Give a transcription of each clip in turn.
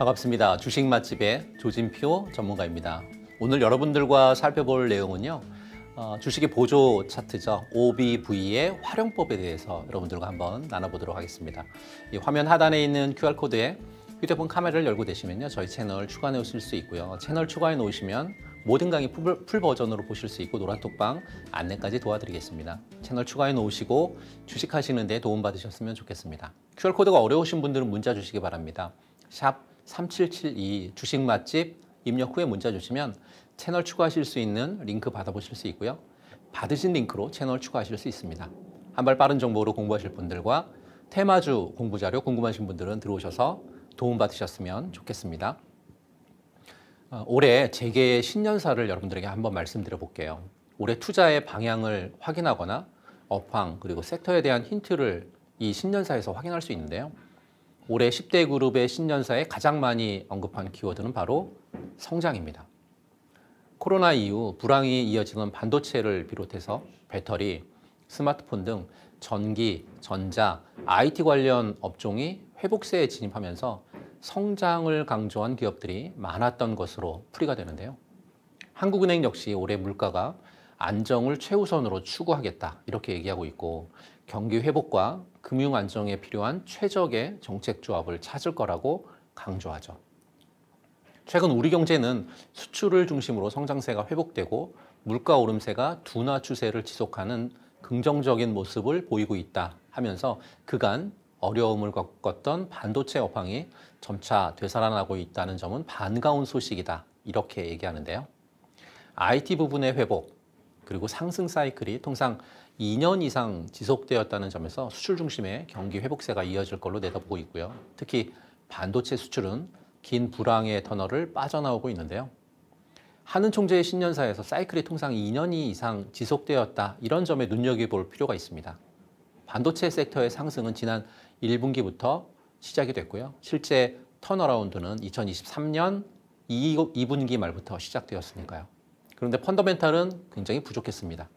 반갑습니다. 주식 맛집의 조진표 전문가입니다. 오늘 여러분들과 살펴볼 내용은요. 어, 주식의 보조 차트죠. OBV의 활용법에 대해서 여러분들과 한번 나눠보도록 하겠습니다. 화면 하단에 있는 QR코드에 휴대폰 카메라를 열고 되시면요. 저희 채널 추가해 오실 수 있고요. 채널 추가해 놓으시면 모든 강의 풀, 풀, 버전으로 보실 수 있고 노란톡방 안내까지 도와드리겠습니다. 채널 추가해 놓으시고 주식하시는 데 도움받으셨으면 좋겠습니다. QR코드가 어려우신 분들은 문자 주시기 바랍니다. 샵3772 주식 맛집 입력 후에 문자 주시면 채널 추가하실 수 있는 링크 받아보실 수 있고요. 받으신 링크로 채널 추가하실 수 있습니다. 한발 빠른 정보로 공부하실 분들과 테마주 공부 자료 궁금하신 분들은 들어오셔서 도움 받으셨으면 좋겠습니다. 어, 올해 재계의 신년사를 여러분들에게 한번 말씀드려 볼게요. 올해 투자의 방향을 확인하거나 업황 그리고 섹터에 대한 힌트를 이 신년사에서 확인할 수 있는데요. 올해 10대 그룹의 신년사에 가장 많이 언급한 키워드는 바로 성장입니다. 코로나 이후 불황이 이어지는 반도체를 비롯해서 배터리, 스마트폰 등 전기, 전자, IT 관련 업종이 회복세에 진입하면서 성장을 강조한 기업들이 많았던 것으로 풀이가 되는데요. 한국은행 역시 올해 물가가 안정을 최우선으로 추구하겠다 이렇게 얘기하고 있고 경기 회복과 금융 안정에 필요한 최적의 정책 조합을 찾을 거라고 강조하죠. 최근 우리 경제는 수출을 중심으로 성장세가 회복되고 물가 오름세가 둔화 추세를 지속하는 긍정적인 모습을 보이고 있다 하면서 그간 어려움을 겪었던 반도체 업황이 점차 되살아나고 있다는 점은 반가운 소식이다 이렇게 얘기하는데요. IT 부분의 회복 그리고 상승 사이클이 통상 2년 이상 지속되었다는 점에서 수출 중심의 경기 회복세가 이어질 걸로 내다보고 있고요. 특히 반도체 수출은 긴 불황의 터널을 빠져나오고 있는데요. 하는 총재의 신년사에서 사이클이 통상 2년이 이상 지속되었다 이런 점에 눈여겨볼 필요가 있습니다. 반도체 섹터의 상승은 지난 1분기부터 시작이 됐고요. 실제 턴어라운드는 2023년 2분기 말부터 시작되었으니까요. 그런데 펀더멘탈은 굉장히 부족했습니다.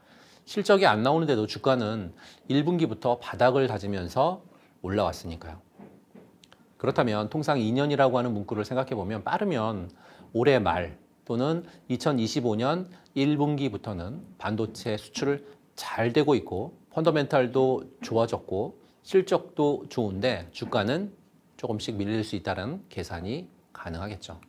실적이 안 나오는데도 주가는 1분기부터 바닥을 다지면서 올라왔으니까요. 그렇다면 통상 2년이라고 하는 문구를 생각해 보면 빠르면 올해 말 또는 2025년 1분기부터는 반도체 수출을 잘 되고 있고 펀더멘탈도 좋아졌고 실적도 좋은데 주가는 조금씩 밀릴 수 있다는 계산이 가능하겠죠.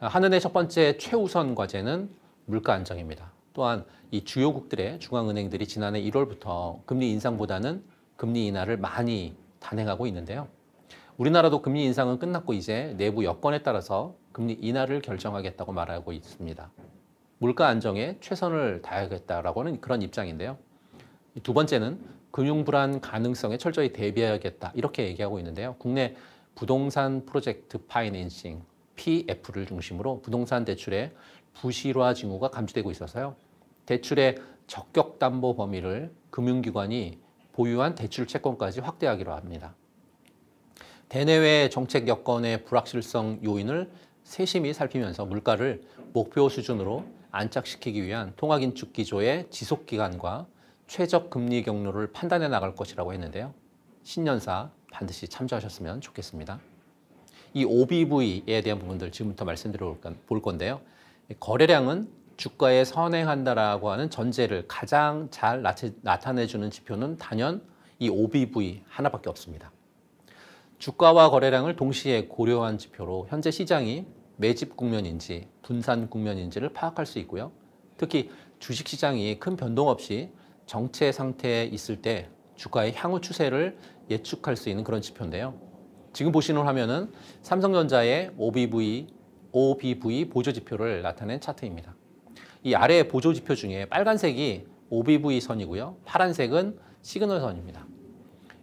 한은의 첫 번째 최우선 과제는 물가 안정입니다. 또한 이 주요국들의 중앙은행들이 지난해 1월부터 금리 인상보다는 금리 인하를 많이 단행하고 있는데요. 우리나라도 금리 인상은 끝났고 이제 내부 여건에 따라서 금리 인하를 결정하겠다고 말하고 있습니다. 물가 안정에 최선을 다하겠다라고는 그런 입장인데요. 두 번째는 금융 불안 가능성에 철저히 대비해야겠다 이렇게 얘기하고 있는데요. 국내 부동산 프로젝트 파이낸싱 PF를 중심으로 부동산 대출의 부실화 징후가 감지되고 있어서요. 대출의 적격 담보 범위를 금융기관이 보유한 대출 채권까지 확대하기로 합니다. 대내외 정책 여건의 불확실성 요인을 세심히 살피면서 물가를 목표 수준으로 안착시키기 위한 통화긴축 기조의 지속기간과 최적 금리 경로를 판단해 나갈 것이라고 했는데요. 신년사 반드시 참조하셨으면 좋겠습니다. 이 OBV에 대한 부분들 지금부터 말씀드려 볼 건데요. 거래량은 주가에 선행한다라고 하는 전제를 가장 잘 나타내주는 지표는 단연 이 OBV 하나밖에 없습니다. 주가와 거래량을 동시에 고려한 지표로 현재 시장이 매집 국면인지 분산 국면인지를 파악할 수 있고요. 특히 주식시장이 큰 변동 없이 정체 상태에 있을 때 주가의 향후 추세를 예측할 수 있는 그런 지표인데요. 지금 보시는 화면은 삼성전자의 OBV, OBV 보조 지표를 나타낸 차트입니다. 이 아래 보조 지표 중에 빨간색이 OBV 선이고요. 파란색은 시그널 선입니다.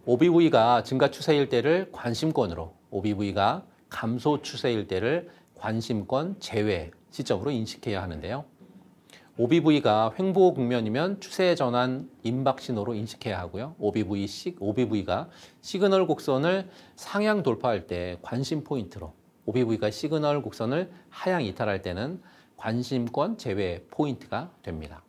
OBV가 증가 추세일 때를 관심권으로, OBV가 감소 추세일 때를 관심권 제외 시점으로 인식해야 하는데요. OBV가 횡보 국면이면 추세 전환 임박 신호로 인식해야 하고요. OBV 시, OBV가 시그널 곡선을 상향 돌파할 때 관심 포인트로, OBV가 시그널 곡선을 하향 이탈할 때는 관심권 제외 포인트가 됩니다.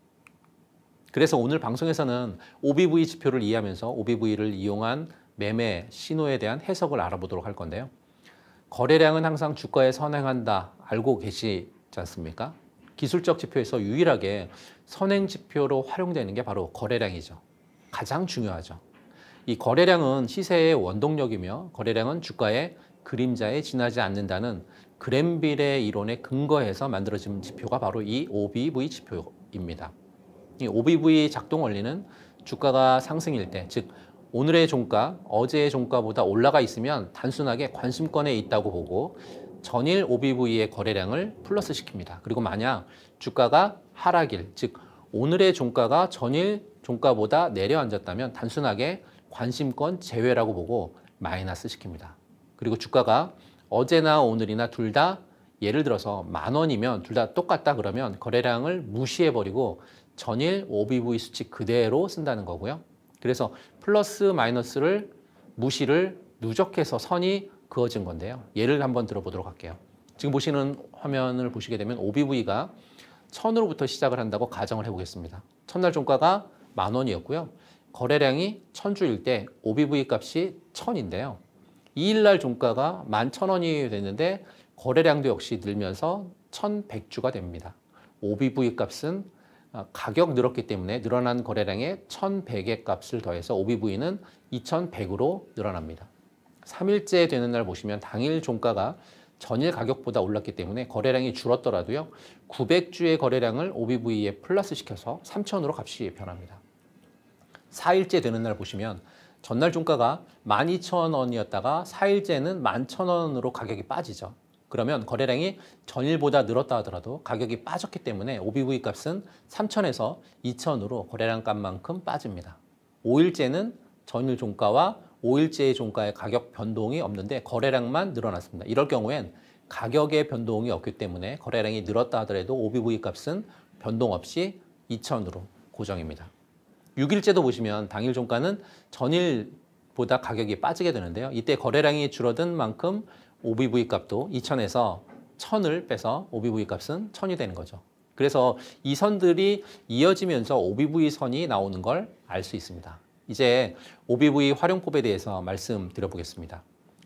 그래서 오늘 방송에서는 OBV 지표를 이해하면서 OBV를 이용한 매매 신호에 대한 해석을 알아보도록 할 건데요. 거래량은 항상 주가에 선행한다 알고 계시지 않습니까? 기술적 지표에서 유일하게 선행 지표로 활용되는 게 바로 거래량이죠. 가장 중요하죠. 이 거래량은 시세의 원동력이며 거래량은 주가의 그림자에 지나지 않는다는 그랜빌의 이론에 근거해서 만들어진 지표가 바로 이 OBV 지표입니다. 이 OBV 작동 원리는 주가가 상승일 때, 즉 오늘의 종가, 어제의 종가보다 올라가 있으면 단순하게 관심권에 있다고 보고 전일 OBV의 거래량을 플러스 시킵니다. 그리고 만약 주가가 하락일, 즉 오늘의 종가가 전일 종가보다 내려앉았다면 단순하게 관심권 제외라고 보고 마이너스 시킵니다. 그리고 주가가 어제나 오늘이나 둘 다 예를 들어서 만 원이면 둘 다 똑같다 그러면 거래량을 무시해버리고 전일 OBV 수치 그대로 쓴다는 거고요. 그래서 플러스 마이너스를 무시를 누적해서 선이 그어진 건데요. 예를 한번 들어보도록 할게요. 지금 보시는 화면을 보시게 되면 OBV가 천으로부터 시작을 한다고 가정을 해보겠습니다. 첫날 종가가 만 원이었고요. 거래량이 천주일 때 OBV 값이 천인데요. 2일날 종가가 11,000원이 됐는데 거래량도 역시 늘면서 1,100주가 됩니다. OBV 값은 아, 가격 늘었기 때문에 늘어난 거래량에 1,100의 값을 더해서 OBV는 2,100으로 늘어납니다. 3일째 되는 날 보시면 당일 종가가 전일 가격보다 올랐기 때문에 거래량이 줄었더라도요. 900주의 거래량을 OBV에 플러스 시켜서 3,000으로 값이 변합니다. 4일째 되는 날 보시면 전날 종가가 12,000원이었다가 4일째는 11,000원으로 가격이 빠지죠. 그러면 거래량이 전일보다 늘었다 하더라도 가격이 빠졌기 때문에 OBV 값은 3,000에서 2,000으로 거래량 값만큼 빠집니다. 5일째는 전일 종가와 5일째의 종가의 가격 변동이 없는데 거래량만 늘어났습니다. 이럴 경우엔 가격의 변동이 없기 때문에 거래량이 늘었다 하더라도 OBV 값은 변동 없이 2,000으로 고정입니다. 6일째도 보시면 당일 종가는 전일보다 가격이 빠지게 되는데요. 이때 거래량이 줄어든 만큼 OBV 값도 2천에서 1000을 빼서 OBV 값은 1000이 되는 거죠. 그래서 이 선들이 이어지면서 OBV 선이 나오는 걸 알 수 있습니다. 이제 OBV 활용법에 대해서 말씀드려보겠습니다.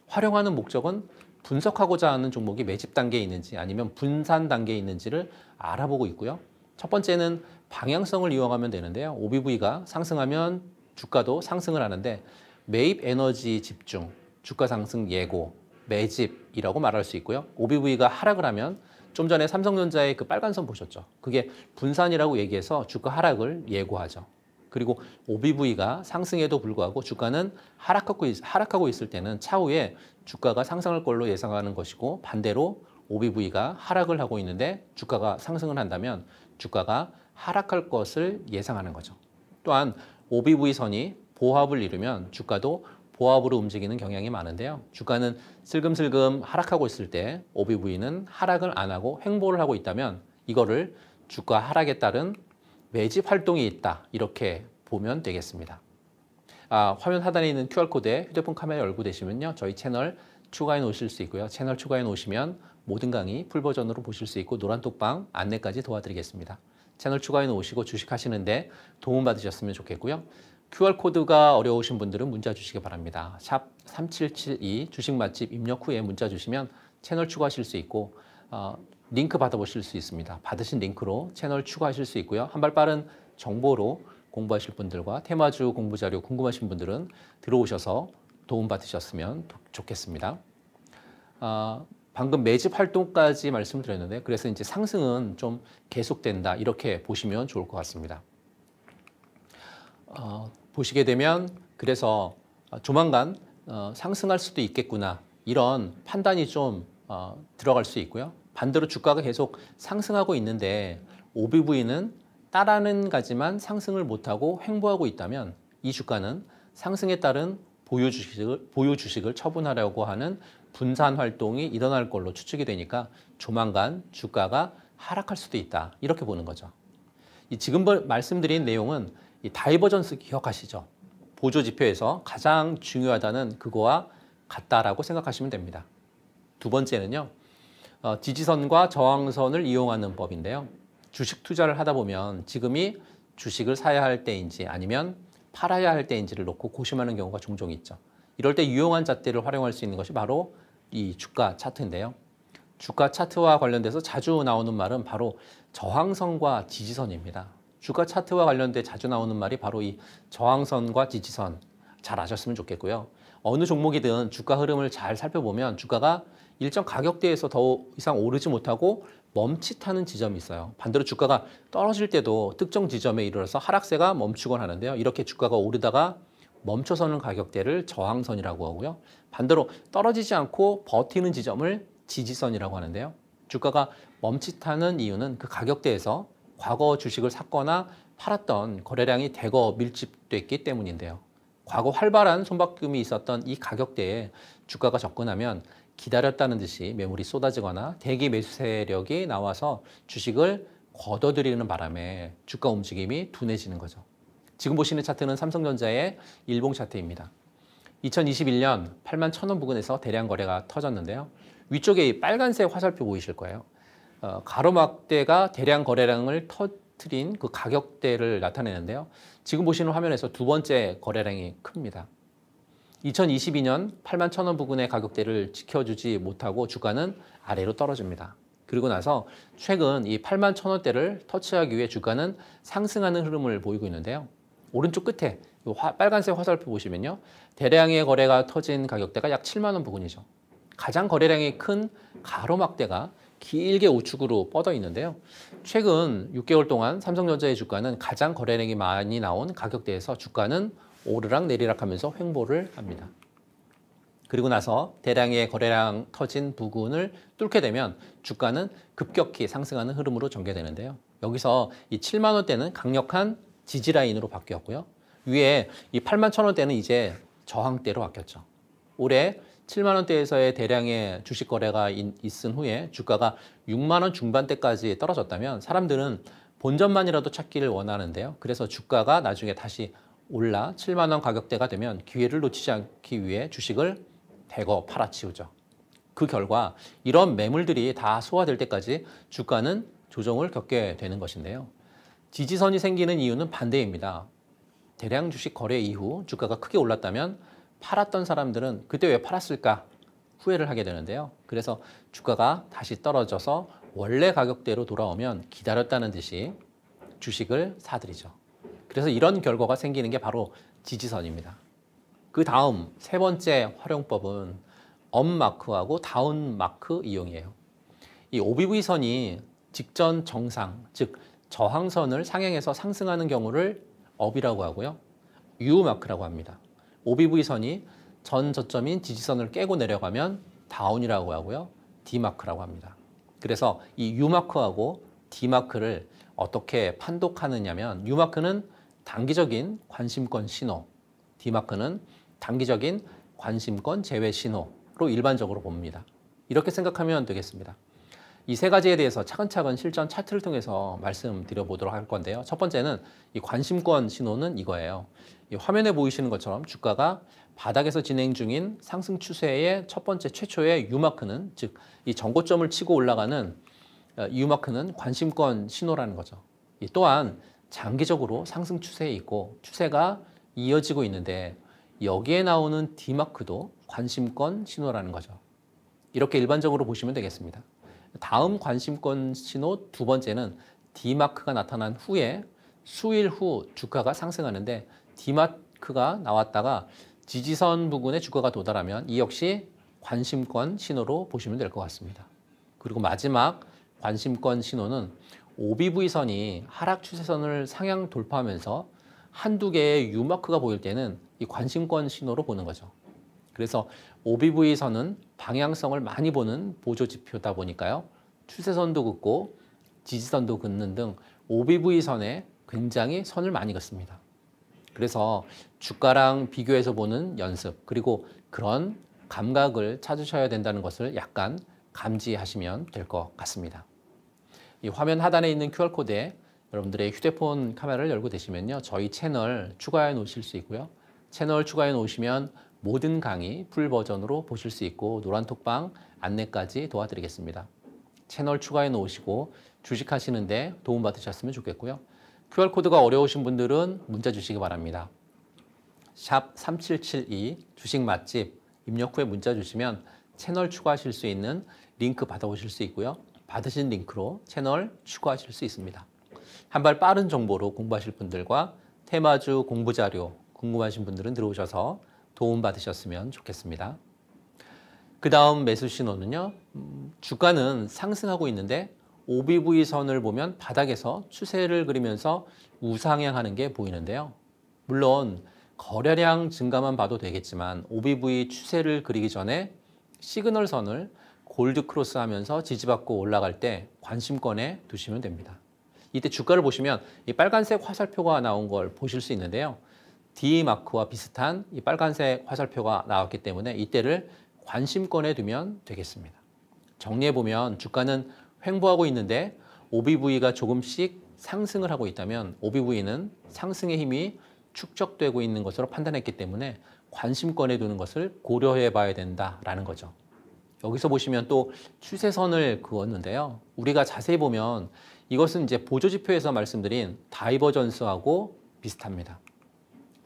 활용하는 목적은 분석하고자 하는 종목이 매집 단계에 있는지 아니면 분산 단계에 있는지를 알아보고 있고요. 첫 번째는 방향성을 이용하면 되는데요. OBV가 상승하면 주가도 상승을 하는데 매입 에너지 집중, 주가 상승 예고, 매집이라고 말할 수 있고요. OBV가 하락을 하면 좀 전에 삼성전자의 그 빨간선 보셨죠? 그게 분산이라고 얘기해서 주가 하락을 예고하죠. 그리고 OBV가 상승에도 불구하고 주가는 하락하고, 있, 하락하고 있을 때는 차후에 주가가 상승할 걸로 예상하는 것이고 반대로 OBV가 하락을 하고 있는데 주가가 상승을 한다면 주가가 하락할 것을 예상하는 거죠. 또한 OBV선이 보합을 이루면 주가도 보합으로 움직이는 경향이 많은데요. 주가는 슬금슬금 하락하고 있을 때 OBV는 하락을 안 하고 횡보를 하고 있다면 이거를 주가 하락에 따른 매집 활동이 있다 이렇게 보면 되겠습니다. 아, 화면 하단에 있는 QR코드에 휴대폰 카메라 열고 되시면요. 저희 채널 추가해 놓으실 수 있고요. 채널 추가해 놓으시면 모든 강의 풀버전으로 보실 수 있고 노란톡방 안내까지 도와드리겠습니다. 채널 추가해 놓으시고 주식하시는데 도움받으셨으면 좋겠고요. QR코드가 어려우신 분들은 문자 주시기 바랍니다. 샵 3772 주식맛집 입력 후에 문자 주시면 채널 추가하실 수 있고 어, 링크 받아보실 수 있습니다. 받으신 링크로 채널 추가하실 수 있고요. 한발 빠른 정보로 공부하실 분들과 테마주 공부 자료 궁금하신 분들은 들어오셔서 도움받으셨으면 좋겠습니다. 어, 방금 매집 활동까지 말씀드렸는데 그래서 이제 상승은 좀 계속된다 이렇게 보시면 좋을 것 같습니다. 어, 보시게 되면 그래서 어, 조만간 어, 상승할 수도 있겠구나 이런 판단이 좀 어, 들어갈 수 있고요. 반대로 주가가 계속 상승하고 있는데 OBV는 따라는 가지만 상승을 못하고 횡보하고 있다면 이 주가는 상승에 따른 보유 주식을 보유 주식을 처분하려고 하는 분산 활동이 일어날 걸로 추측이 되니까 조만간 주가가 하락할 수도 있다. 이렇게 보는 거죠. 지금 말씀드린 내용은 다이버전스 기억하시죠? 보조 지표에서 가장 중요하다는 그거와 같다라고 생각하시면 됩니다. 두 번째는요. 어, 지지선과 저항선을 이용하는 법인데요. 주식 투자를 하다 보면 지금이 주식을 사야 할 때인지 아니면 팔아야 할 때인지를 놓고 고심하는 경우가 종종 있죠. 이럴 때 유용한 잣대를 활용할 수 있는 것이 바로 이 주가 차트인데요. 주가 차트와 관련돼서 자주 나오는 말은 바로 저항선과 지지선입니다. 주가 차트와 관련돼 자주 나오는 말이 바로 이 저항선과 지지선, 잘 아셨으면 좋겠고요. 어느 종목이든 주가 흐름을 잘 살펴보면 주가가 일정 가격대에서 더 이상 오르지 못하고 멈칫하는 지점이 있어요. 반대로 주가가 떨어질 때도 특정 지점에 이르러서 하락세가 멈추곤 하는데요. 이렇게 주가가 오르다가 멈춰서는 가격대를 저항선이라고 하고요. 반대로 떨어지지 않고 버티는 지점을 지지선이라고 하는데요. 주가가 멈칫하는 이유는 그 가격대에서 과거 주식을 샀거나 팔았던 거래량이 대거 밀집됐기 때문인데요. 과거 활발한 손바뀜이 있었던 이 가격대에 주가가 접근하면 기다렸다는 듯이 매물이 쏟아지거나 대기 매수 세력이 나와서 주식을 걷어들이는 바람에 주가 움직임이 둔해지는 거죠. 지금 보시는 차트는 삼성전자의 일봉 차트입니다. 2021년 8만 1천원 부근에서 대량 거래가 터졌는데요. 위쪽에 빨간색 화살표 보이실 거예요. 어, 가로막대가 대량 거래량을 터트린 그 가격대를 나타내는데요. 지금 보시는 화면에서 두 번째 거래량이 큽니다. 2022년 8만 천원 부근의 가격대를 지켜주지 못하고 주가는 아래로 떨어집니다. 그리고 나서 최근 이 8만 천 원대를 터치하기 위해 주가는 상승하는 흐름을 보이고 있는데요. 오른쪽 끝에 화, 빨간색 화살표 보시면요. 대량의 거래가 터진 가격대가 약 7만 원 부근이죠. 가장 거래량이 큰 가로막대가 길게 우측으로 뻗어 있는데요. 최근 6개월 동안 삼성전자의 주가는 가장 거래량이 많이 나온 가격대에서 주가는 오르락 내리락 하면서 횡보를 합니다. 그리고 나서 대량의 거래량 터진 부분을 뚫게 되면 주가는 급격히 상승하는 흐름으로 전개되는데요. 여기서 이 7만 원대는 강력한 지지 라인으로 바뀌었고요. 위에 이 8만 1천 원대는 이제 저항대로 바뀌었죠. 올해 7만 원대에서의 대량의 주식 거래가 있은 후에 주가가 6만 원 중반대까지 떨어졌다면 사람들은 본전만이라도 찾기를 원하는데요. 그래서 주가가 나중에 다시 올라 7만 원 가격대가 되면 기회를 놓치지 않기 위해 주식을 대거 팔아치우죠. 그 결과 이런 매물들이 다 소화될 때까지 주가는 조정을 겪게 되는 것인데요. 지지선이 생기는 이유는 반대입니다. 대량 주식 거래 이후 주가가 크게 올랐다면 팔았던 사람들은 그때 왜 팔았을까 후회를 하게 되는데요. 그래서 주가가 다시 떨어져서 원래 가격대로 돌아오면 기다렸다는 듯이 주식을 사들이죠. 그래서 이런 결과가 생기는 게 바로 지지선입니다. 그 다음 세 번째 활용법은 업마크하고 다운마크 이용이에요. 이 OBV선이 직전 정상, 즉 저항선을 상향해서 상승하는 경우를 업이라고 하고요. 유마크라고 합니다. OBV 선이 전 저점인 지지선을 깨고 내려가면 다운이라고 하고요. D마크라고 합니다. 그래서 이 U마크하고 D마크를 어떻게 판독하느냐면 U마크는 단기적인 관심권 신호, D마크는 단기적인 관심권 제외 신호로 일반적으로 봅니다. 이렇게 생각하면 되겠습니다. 이세 가지에 대해서 차근차근 실전 차트를 통해서 말씀드려 보도록 할 건데요. 첫 번째는 이 관심권 신호는 이거예요. 이 화면에 보이시는 것처럼 주가가 바닥에서 진행 중인 상승 추세의 첫 번째 최초의 유마크는 즉이 전고점을 치고 올라가는 어, 유마크는 관심권 신호라는 거죠. 또한 장기적으로 상승 추세에 있고 추세가 이어지고 있는데 여기에 나오는 디마크도 관심권 신호라는 거죠. 이렇게 일반적으로 보시면 되겠습니다. 다음 관심권 신호 두 번째는 D마크가 나타난 후에 수일 후 주가가 상승하는데 D마크가 나왔다가 지지선 부근에 주가가 도달하면 이 역시 관심권 신호로 보시면 될 것 같습니다. 그리고 마지막 관심권 신호는 OBV선이 하락 추세선을 상향 돌파하면서 한두 개의 U마크가 보일 때는 이 관심권 신호로 보는 거죠. 그래서 OBV선은 방향성을 많이 보는 보조 지표다 보니까요. 추세선도 긋고 지지선도 긋는 등 OBV선에 굉장히 선을 많이 긋습니다. 그래서 주가랑 비교해서 보는 연습 그리고 그런 감각을 찾으셔야 된다는 것을 약간 감지하시면 될 것 같습니다. 이 화면 하단에 있는 QR코드에 여러분들의 휴대폰 카메라를 열고 되시면요. 저희 채널 추가해 놓으실 수 있고요. 채널 추가해 놓으시면 모든 강의 풀 버전으로 보실 수 있고 노란톡방 안내까지 도와드리겠습니다. 채널 추가해 놓으시고 주식하시는데 도움받으셨으면 좋겠고요. QR코드가 어려우신 분들은 문자 주시기 바랍니다. 샵 3772 주식 맛집 입력 후에 문자 주시면 채널 추가하실 수 있는 링크 받아오실 수 있고요. 받으신 링크로 채널 추가하실 수 있습니다. 한 발 빠른 정보로 공부하실 분들과 테마주 공부 자료 궁금하신 분들은 들어오셔서 도움받으셨으면 좋겠습니다. 그 다음 매수 신호는요. 음, 주가는 상승하고 있는데 OBV 선을 보면 바닥에서 추세를 그리면서 우상향하는 게 보이는데요. 물론 거래량 증가만 봐도 되겠지만 OBV 추세를 그리기 전에 시그널 선을 골드 크로스 하면서 지지받고 올라갈 때 관심권에 두시면 됩니다. 이때 주가를 보시면 이 빨간색 화살표가 나온 걸 보실 수 있는데요. D 마크와 비슷한 이 빨간색 화살표가 나왔기 때문에 이때를 관심권에 두면 되겠습니다. 정리해보면 주가는 횡보하고 있는데 OBV가 조금씩 상승을 하고 있다면 OBV는 상승의 힘이 축적되고 있는 것으로 판단했기 때문에 관심권에 두는 것을 고려해 봐야 된다라는 거죠. 여기서 보시면 또 추세선을 그었는데요. 우리가 자세히 보면 이것은 이제 보조지표에서 말씀드린 다이버전스하고 비슷합니다.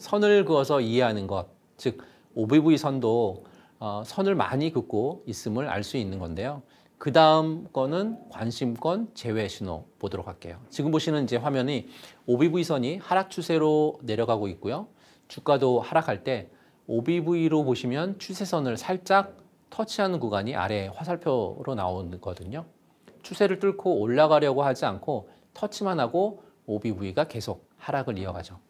선을 그어서 이해하는 것, 즉 o b v 선도 어, 선을 많이 긋고 있음을 알 수 있는 건데요. 그 다음 거는 관심권 제외 신호 보도록 할게요. 지금 보시는 이제 화면이 OBV선이 하락 추세로 내려가고 있고요. 주가도 하락할 때 OBV로 보시면 추세선을 살짝 터치하는 구간이 아래 화살표로 나오거든요. 추세를 뚫고 올라가려고 하지 않고 터치만 하고 OBV가 계속 하락을 이어가죠.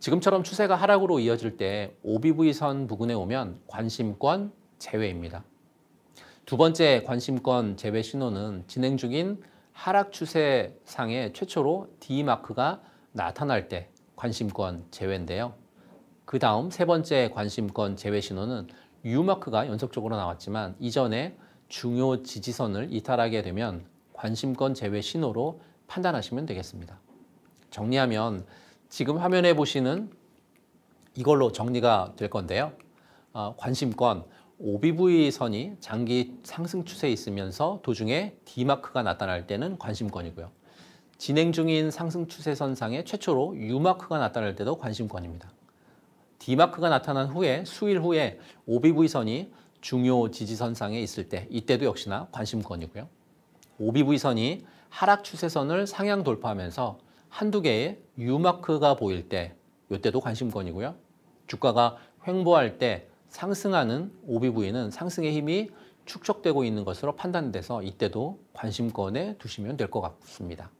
지금처럼 추세가 하락으로 이어질 때 OBV선 부근에 오면 관심권 제외입니다. 두 번째 관심권 제외 신호는 진행 중인 하락 추세상에 최초로 D마크가 나타날 때 관심권 제외인데요. 그 다음 세 번째 관심권 제외 신호는 U마크가 연속적으로 나왔지만 이전에 중요 지지선을 이탈하게 되면 관심권 제외 신호로 판단하시면 되겠습니다. 정리하면 지금 화면에 보시는 이걸로 정리가 될 건데요. 어, 관심권 OBV 선이 장기 상승 추세에 있으면서 도중에 D마크가 나타날 때는 관심권이고요. 진행 중인 상승 추세선상에 최초로 U마크가 나타날 때도 관심권입니다. D마크가 나타난 후에 수일 후에 OBV선이 중요 지지선상에 있을 때 이때도 역시나 관심권이고요. OBV선이 하락 추세선을 상향 돌파하면서 한두 개의 유마크가 보일 때 이때도 관심권이고요. 주가가 횡보할 때 상승하는 오비 부위는 상승의 힘이 축적되고 있는 것으로 판단돼서 이때도 관심권에 두시면 될 것 같습니다.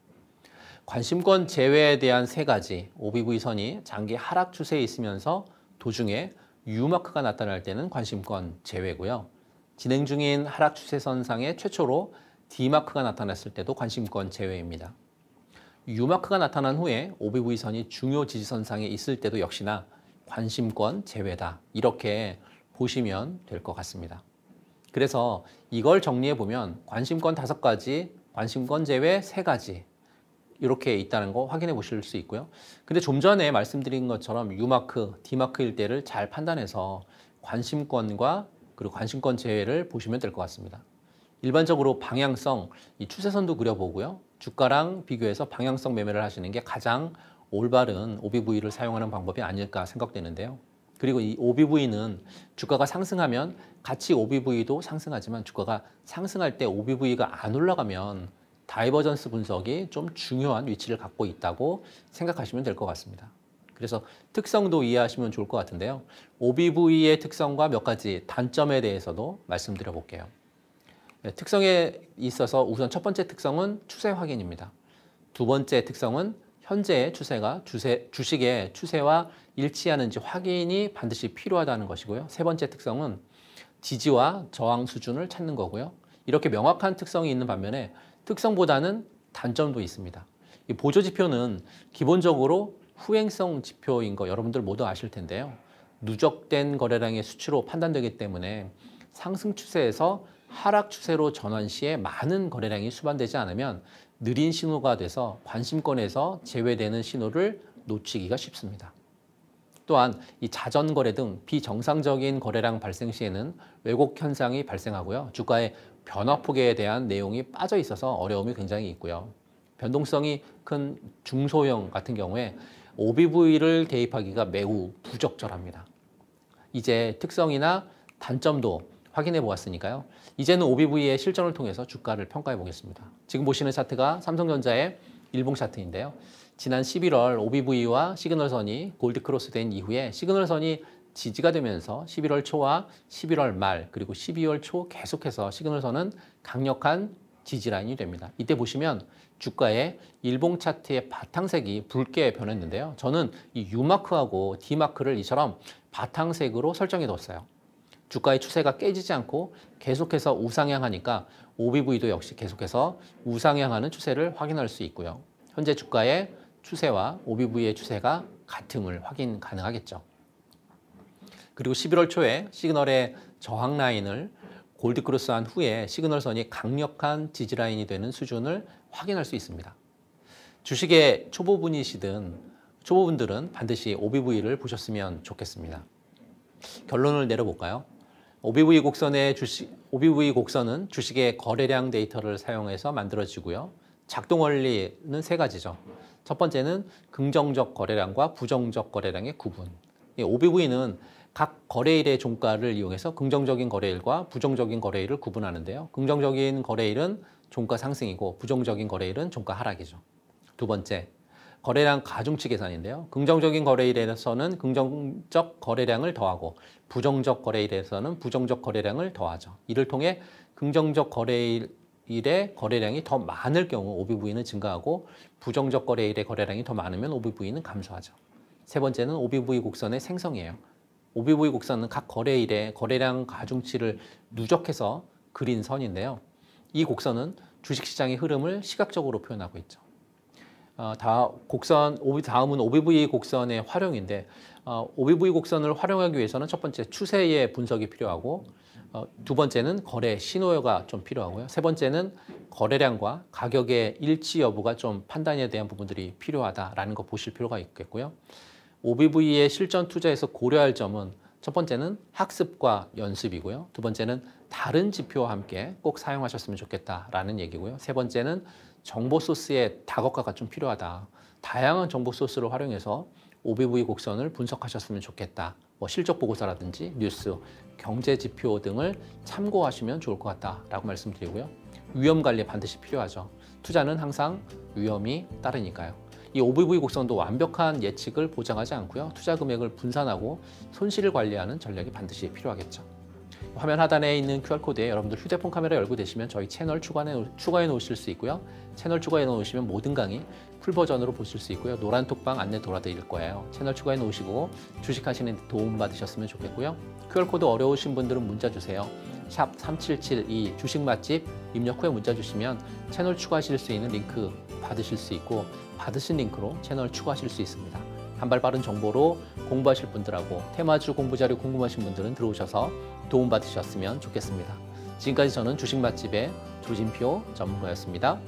관심권 제외에 대한 세 가지 오비 b v 선이 장기 하락 추세에 있으면서 도중에 U마크가 나타날 때는 관심권 제외고요. 진행 중인 하락 추세선상에 최초로 D마크가 나타났을 때도 관심권 제외입니다. 유마크가 나타난 후에 OBV선이 중요 지지선상에 있을 때도 역시나 관심권 제외다 이렇게 보시면 될 것 같습니다. 그래서 이걸 정리해 보면 관심권 다섯 가지, 관심권 제외 세 가지 이렇게 있다는 거 확인해 보실 수 있고요. 근데 좀 전에 말씀드린 것처럼 유마크디마크 일대를 잘 판단해서 관심권과 그리고 관심권 제외를 보시면 될 것 같습니다. 일반적으로 방향성, 이 추세선도 그려보고요. 주가랑 비교해서 방향성 매매를 하시는 게 가장 올바른 OBV를 사용하는 방법이 아닐까 생각되는데요. 그리고 이 OBV는 주가가 상승하면 같이 OBV도 상승하지만 주가가 상승할 때 OBV가 안 올라가면 다이버전스 분석이 좀 중요한 위치를 갖고 있다고 생각하시면 될 것 같습니다. 그래서 특성도 이해하시면 좋을 것 같은데요. OBV의 특성과 몇 가지 단점에 대해서도 말씀드려 볼게요. 네, 특성에 있어서 우선 첫 번째 특성은 추세 확인입니다. 두 번째 특성은 현재의 추세가 주세, 주식의 추세와 일치하는지 확인이 반드시 필요하다는 것이고요. 세 번째 특성은 지지와 저항 수준을 찾는 거고요. 이렇게 명확한 특성이 있는 반면에 특성보다는 단점도 있습니다. 보조 지표는 기본적으로 후행성 지표인 거 여러분들 모두 아실 텐데요. 누적된 거래량의 수치로 판단되기 때문에 상승 추세에서 하락 추세로 전환 시에 많은 거래량이 수반되지 않으면 느린 신호가 돼서 관심권에서 제외되는 신호를 놓치기가 쉽습니다. 또한 이 자전 거래 등 비정상적인 거래량 발생 시에는 왜곡 현상이 발생하고요. 주가의 변화폭에 대한 내용이 빠져 있어서 어려움이 굉장히 있고요. 변동성이 큰 중소형 같은 경우에 OBV를 대입하기가 매우 부적절합니다. 이제 특성이나 단점도 확인해 보았으니까요. 이제는 OBV의 실전을 통해서 주가를 평가해 보겠습니다. 지금 보시는 차트가 삼성전자의 일봉 차트인데요. 지난 11월 OBV와 시그널선이 골드크로스된 이후에 시그널선이 지지가 되면서 11월 초와 11월 말 그리고 12월 초 계속해서 시그널선은 강력한 지지라인이 됩니다. 이때 보시면 주가의 일봉 차트의 바탕색이 붉게 변했는데요. 저는 이 U마크하고 D마크를 이처럼 바탕색으로 설정해 뒀어요. 주가의 추세가 깨지지 않고 계속해서 우상향하니까 OBV도 역시 계속해서 우상향하는 추세를 확인할 수 있고요. 현재 주가의 추세와 OBV의 추세가 같음을 확인 가능하겠죠. 그리고 11월 초에 시그널의 저항 라인을 골드크로스한 후에 시그널선이 강력한 지지라인이 되는 수준을 확인할 수 있습니다. 주식의 초보분이시든 초보분들은 반드시 OBV를 보셨으면 좋겠습니다. 결론을 내려볼까요? OBV 곡선의 주식 OBV 곡선은 주식의 거래량 데이터를 사용해서 만들어지고요. 작동 원리는 세 가지죠. 첫 번째는 긍정적 거래량과 부정적 거래량의 구분. OBV는 각 거래일의 종가를 이용해서 긍정적인 거래일과 부정적인 거래일을 구분하는데요. 긍정적인 거래일은 종가 상승이고 부정적인 거래일은 종가 하락이죠. 두 번째, 거래량 가중치 계산인데요. 긍정적인 거래일에서는 긍정적 거래량을 더하고 부정적 거래일에서는 부정적 거래량을 더하죠. 이를 통해 긍정적 거래일의 거래량이 더 많을 경우 OBV는 증가하고 부정적 거래일의 거래량이 더 많으면 OBV는 감소하죠. 세 번째는 OBV 곡선의 생성이에요. OBV 곡선은 각 거래일의 거래량 가중치를 누적해서 그린 선인데요. 이 곡선은 주식시장의 흐름을 시각적으로 표현하고 있죠. 어, 다 곡선 다음은 오비브이 곡선의 활용인데 어, 오비브이 곡선을 활용하기 위해서는 첫 번째 추세의 분석이 필요하고 어, 두 번째는 거래 신호가 좀 필요하고요. 세 번째는 거래량과 가격의 일치 여부가 좀 판단에 대한 부분들이 필요하다라는 거 보실 필요가 있겠고요. 오비브이의 실전 투자에서 고려할 점은 첫 번째는 학습과 연습이고요. 두 번째는 다른 지표와 함께 꼭 사용하셨으면 좋겠다라는 얘기고요. 세 번째는 정보 소스의 다각화가 좀 필요하다. 다양한 정보 소스를 활용해서 OBV 곡선을 분석하셨으면 좋겠다. 뭐 실적 보고서라든지 뉴스, 경제 지표 등을 참고하시면 좋을 것 같다라고 말씀드리고요. 위험 관리 반드시 필요하죠. 투자는 항상 위험이 따르니까요. 이 o b v 곡선도 완벽한 예측을 보장하지 않고요. 투자 금액을 분산하고 손실을 관리하는 전략이 반드시 필요하겠죠. 화면 하단에 있는 QR코드에 여러분들 휴대폰 카메라 열고 되시면 저희 채널 추가해, 추가해 놓으실 수 있고요. 채널 추가해 놓으시면 모든 강의 풀 버전으로 보실 수 있고요. 노란톡방 안내 돌아드릴 거예요. 채널 추가해 놓으시고 주식하시는 데 도움 받으셨으면 좋겠고요. QR코드 어려우신 분들은 문자 주세요. 샵 3772 주식 맛집 입력 후에 문자 주시면 채널 추가하실 수 있는 링크 받으실 수 있고 받으신 링크로 채널 추가하실 수 있습니다. 단발 빠른 정보로 공부하실 분들하고 테마주 공부 자료 궁금하신 분들은 들어오셔서 도움받으셨으면 좋겠습니다. 지금까지 저는 주식 맛집의 조진표 전문가였습니다.